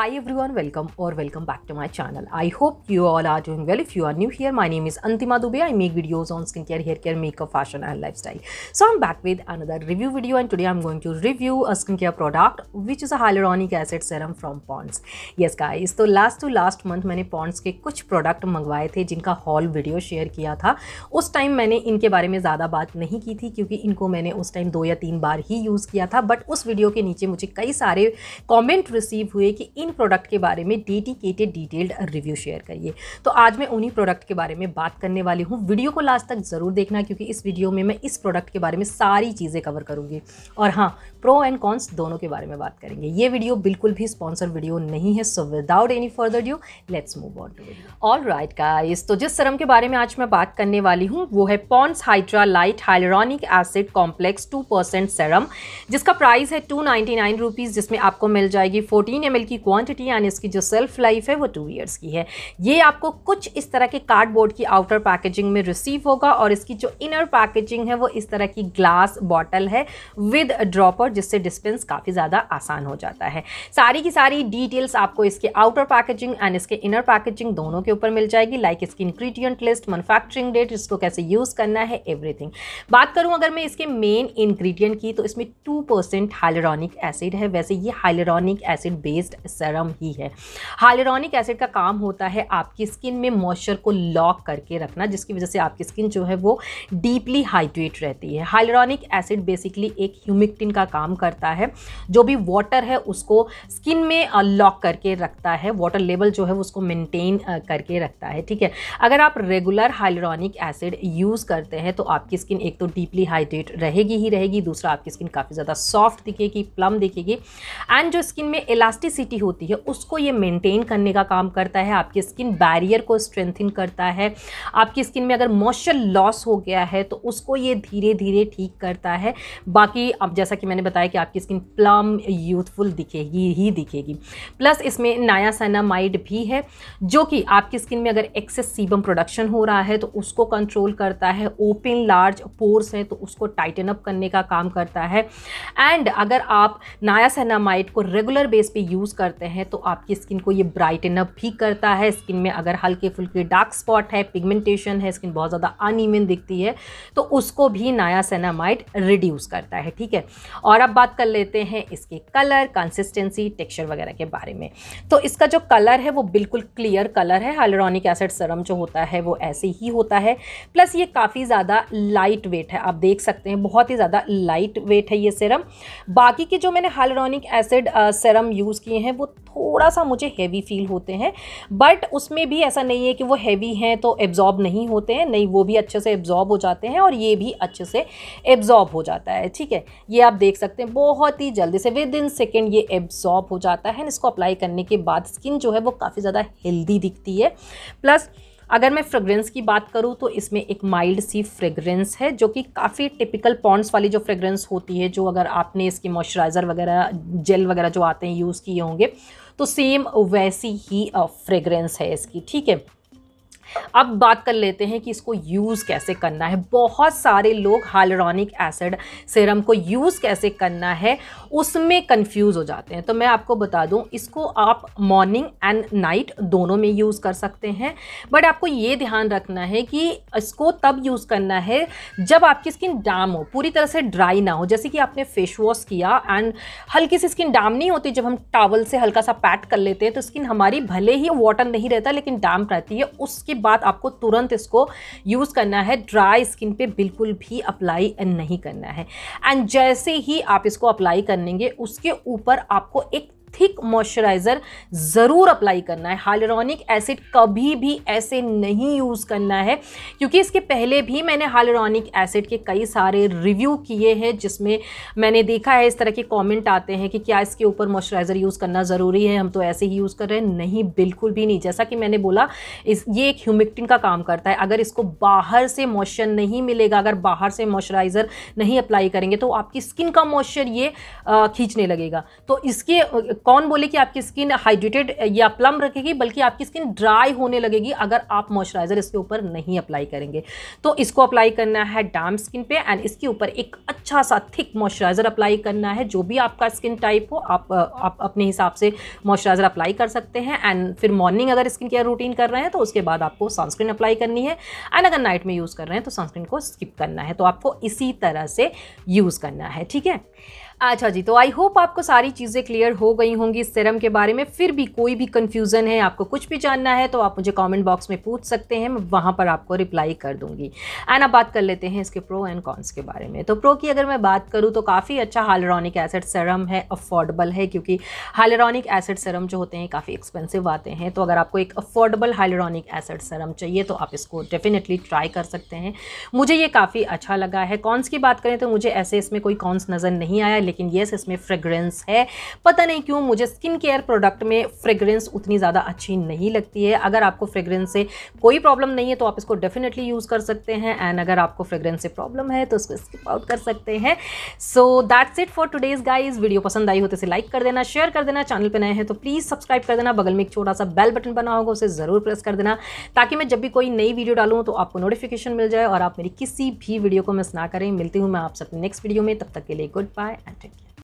Hi everyone, welcome or welcome back to my channel. I hope you all are doing well. If you are new here, my name is Antima Dubey. I make videos on skincare, hair care, makeup, fashion and lifestyle. So I'm back with another review video and today I'm going to review a skincare product which is a hyaluronic acid serum from Pond's. Yes guys, तो last to last month मैंने Pond's के कुछ product मंगवाए थे जिनका hall video share किया था उस टाइम मैंने इनके बारे में ज़्यादा बात नहीं की थी क्योंकि इनको मैंने उस टाइम दो या तीन बार ही यूज़ किया था बट उस वीडियो के नीचे मुझे कई सारे कॉमेंट रिसीव हुए कि इन इन प्रोडक्ट के बारे में डेडिकेटेड डिटेल्ड रिव्यू शेयर करिए तो आज मैं उन्हीं प्रोडक्ट के बारे में बात करने वाली हूँ वीडियो को लास्ट तक ज़रूर देखना क्योंकि इस वीडियो में मैं इस प्रोडक्ट के बारे में सारी चीज़ें कवर करूँगी और हाँ प्रो एंड कॉन्स दोनों के बारे में बात करेंगे ये वीडियो बिल्कुल भी स्पॉन्सर वीडियो नहीं है so without any further due let's move on to all right guys तो जिस सरम के बारे में आज मैं बात करने वाली हूँ वो है Pond's hydra light hyaluronic acid complex two percent serum जिसका प्राइस है टू नाइन्टी जिसमें आपको मिल जाएगी फोर्टीन एम की क्वान क्वांटिटी यानी इसकी जो सेल्फ लाइफ है वो टू ईयर्स की है ये आपको कुछ इस तरह के कार्डबोर्ड की आउटर पैकेजिंग में रिसीव होगा और इसकी जो इनर पैकेजिंग है वो इस तरह की ग्लास बॉटल है विद ड्रॉपर जिससे डिस्पेंस काफ़ी ज़्यादा आसान हो जाता है सारी की सारी डिटेल्स आपको इसके आउटर पैकेजिंग एंड इसके इनर पैकेजिंग दोनों के ऊपर मिल जाएगी लाइक इसकी इंग्रेडिएंट लिस्ट मैनुफैक्चरिंग डेट इसको कैसे यूज़ करना है एवरीथिंग बात करूँ अगर मैं इसके मेन इन्ग्रीडियंट की तो इसमें टू परसेंट हाइलोरॉनिक एसिड है वैसे ये हाइलोरॉनिक एसिड बेस्ड सरम ही है हाइलोरॉनिक एसिड का काम होता है आपकी स्किन में मॉइस्चर को लॉक करके रखना जिसकी वजह से आपकी स्किन जो है वो डीपली हाइड्रेट रहती है हाइलोरॉनिक एसिड बेसिकली एक ह्यूमिक्टिन का काम करता है जो भी वाटर है उसको स्किन में लॉक करके रखता है वाटर लेवल जो है उसको मेनटेन करके रखता है ठीक है अगर आप रेगुलर हाइलोरॉनिक एसिड यूज़ करते हैं तो आपकी स्किन एक तो डीपली हाइड्रेट रहेगी ही रहेगी दूसरा आपकी स्किन काफ़ी ज़्यादा सॉफ्ट दिखेगी प्लम दिखेगी एंड जो स्किन में इलास्टिसिटी होती होती है उसको ये मेंटेन करने का काम करता है आपकी स्किन बैरियर को स्ट्रेंथन करता है आपकी स्किन में अगर मॉइस्चर लॉस हो गया है तो उसको ये धीरे धीरे ठीक करता है बाकी अब जैसा कि मैंने बताया कि आपकी स्किन प्लम यूथफुल दिखेगी ही दिखेगी प्लस इसमें नायासानामाइड भी है जो कि आपकी स्किन में अगर एक्सेस सीबम प्रोडक्शन हो रहा है तो उसको कंट्रोल करता है ओपन लार्ज पोर्स हैं तो उसको टाइटन अप करने का काम करता है एंड अगर आप नायासानामाइड को रेगुलर बेस पे यूज़ करते हैं हैं तो आपकी स्किन को ये ब्राइटन अप भी करता है स्किन में अगर हल्के फुल्के डार्क स्पॉट है पिगमेंटेशन है स्किन बहुत ज़्यादा अनिमिन दिखती है तो उसको भी नया रिड्यूस करता है ठीक है और अब बात कर लेते हैं इसके कलर कंसिस्टेंसी टेक्स्चर वगैरह के बारे में तो इसका जो कलर है वो बिल्कुल क्लियर कलर है हाइलोरॉनिक एसिड सरम जो होता है वो ऐसे ही होता है प्लस ये काफ़ी ज़्यादा लाइट वेट है आप देख सकते हैं बहुत ही ज़्यादा लाइट वेट है ये सिरम बाकी के जो मैंने हाइलोरॉनिक एसिड सिरम यूज़ किए हैं वो थोड़ा सा मुझे हैवी फील होते हैं बट उसमें भी ऐसा नहीं है कि वो हैवी हैं तो एब्ज़ॉर्ब नहीं होते हैं नहीं वो भी अच्छे से एब्ज़ॉर्ब हो जाते हैं और ये भी अच्छे से एब्ज़ॉर्ब हो जाता है ठीक है ये आप देख सकते हैं बहुत ही जल्दी से विद इन सेकेंड ये एब्ज़ॉर्ब हो जाता है इसको अप्लाई करने के बाद स्किन जो है वो काफ़ी ज़्यादा हेल्दी दिखती है प्लस अगर मैं फ्रेगरेंस की बात करूँ तो इसमें एक माइल्ड सी फ्रेगरेंस है जो कि काफ़ी टिपिकल पॉन्ड्स वाली जो फ्रेगरेंस होती है जो अगर आपने इसकी मॉइस्चराइज़र वगैरह जेल वगैरह जो आते हैं यूज़ किए होंगे तो सेम वैसी ही फ्रेगरेंस है इसकी ठीक है अब बात कर लेते हैं कि इसको यूज़ कैसे करना है बहुत सारे लोग हाइलरॉनिक एसिड सिरम को यूज़ कैसे करना है उसमें कंफ्यूज हो जाते हैं तो मैं आपको बता दूं इसको आप मॉर्निंग एंड नाइट दोनों में यूज़ कर सकते हैं बट आपको ये ध्यान रखना है कि इसको तब यूज़ करना है जब आपकी स्किन डाम हो पूरी तरह से ड्राई ना हो जैसे कि आपने फेस वॉश किया एंड हल्की सी स्किन डाम नहीं होती जब हम टावल से हल्का सा पैट कर लेते हैं तो स्किन हमारी भले ही वाटर नहीं रहता लेकिन डाम रहती है उसके बाद आपको तुरंत इसको यूज़ करना है ड्राई स्किन पे बिल्कुल भी अप्लाई नहीं करना है एंड जैसे ही आप इसको अप्लाई करेंगे उसके ऊपर आपको एक थिक मॉइस्चराइज़र ज़रूर अप्लाई करना है हालरॉनिक एसिड कभी भी ऐसे नहीं यूज़ करना है क्योंकि इसके पहले भी मैंने हालरॉनिक एसिड के कई सारे रिव्यू किए हैं जिसमें मैंने देखा है इस तरह के कॉमेंट आते हैं कि क्या इसके ऊपर मॉइस्चराइज़र यूज़ करना ज़रूरी है हम तो ऐसे ही यूज़ कर रहे हैं नहीं बिल्कुल भी नहीं जैसा कि मैंने बोला इस ये एक ह्यूमिक्टिन का काम करता है अगर इसको बाहर से मॉइस्चर नहीं मिलेगा अगर बाहर से मॉइस्चराइज़र नहीं अप्लाई करेंगे तो आपकी स्किन का मॉइस्चर ये खींचने लगेगा तो इसके कौन बोले कि आपकी स्किन हाइड्रेटेड या प्लम रखेगी बल्कि आपकी स्किन ड्राई होने लगेगी अगर आप मॉइस्चराइजर इसके ऊपर नहीं अप्लाई करेंगे तो इसको अप्लाई करना है डैम स्किन पे एंड इसके ऊपर एक अच्छा सा थिक मॉइस्चराइजर अप्लाई करना है जो भी आपका स्किन टाइप हो आप आप अपने हिसाब से मॉइस्चराइजर अप्लाई कर सकते हैं एंड फिर मॉर्निंग अगर स्किन केयर रूटीन कर रहे हैं तो उसके बाद आपको सनस्क्रीन अप्लाई करनी है एंड अगर नाइट में यूज़ कर रहे हैं तो सनस्क्रीन को स्किप करना है तो आपको इसी तरह से यूज़ करना है ठीक है अच्छा जी तो आई होप आपको सारी चीज़ें क्लियर हो गई होंगी इस सिरम के बारे में फिर भी कोई भी कन्फ्यूज़न है आपको कुछ भी जानना है तो आप मुझे कॉमेंट बॉक्स में पूछ सकते हैं मैं वहाँ पर आपको रिप्लाई कर दूँगी एंड अब बात कर लेते हैं इसके प्रो एंड कॉन्स के बारे में तो प्रो की अगर मैं बात करूँ तो काफ़ी अच्छा हालरॉनिक एसिड सरम है अफोर्डेबल है क्योंकि हालरॉनिक एसिड सरम जो होते हैं काफ़ी एक्सपेंसिव आते हैं तो अगर आपको एक अफोर्डेबल हालरॉनिक एसिड सरम चाहिए तो आप इसको डेफिनेटली ट्राई कर सकते हैं मुझे ये काफ़ी अच्छा लगा है कॉन्स की बात करें तो मुझे ऐसे इसमें कोई कॉन्स नज़र नहीं आया लेकिन येस इसमें फ्रेगरेंस है पता नहीं क्यों मुझे स्किन केयर प्रोडक्ट में फ्रेगरेंस उतनी ज़्यादा अच्छी नहीं लगती है अगर आपको फ्रेगरेंस से कोई प्रॉब्लम नहीं है तो आप इसको डेफिनेटली यूज़ कर सकते हैं एंड अगर आपको फ्रेगरेंस से प्रॉब्लम है तो उसको स्किप आउट कर सकते हैं so that's it for today's guys video पसंद आई हो तो इसे लाइक कर देना शेयर कर देना चैनल पर नए हैं तो प्लीज़ सब्सक्राइब कर देना बगल में एक छोटा सा बेल बटन बना होगा उसे ज़रूर प्रेस कर देना ताकि मैं जब भी कोई नई वीडियो डालूँ तो आपको नोटिफिकेशन मिल जाए और आप मेरी किसी भी वीडियो को मिस ना करें मिलती हूँ मैं आप सब नेक्स्ट वीडियो में तब तक के लिए good bye and take care.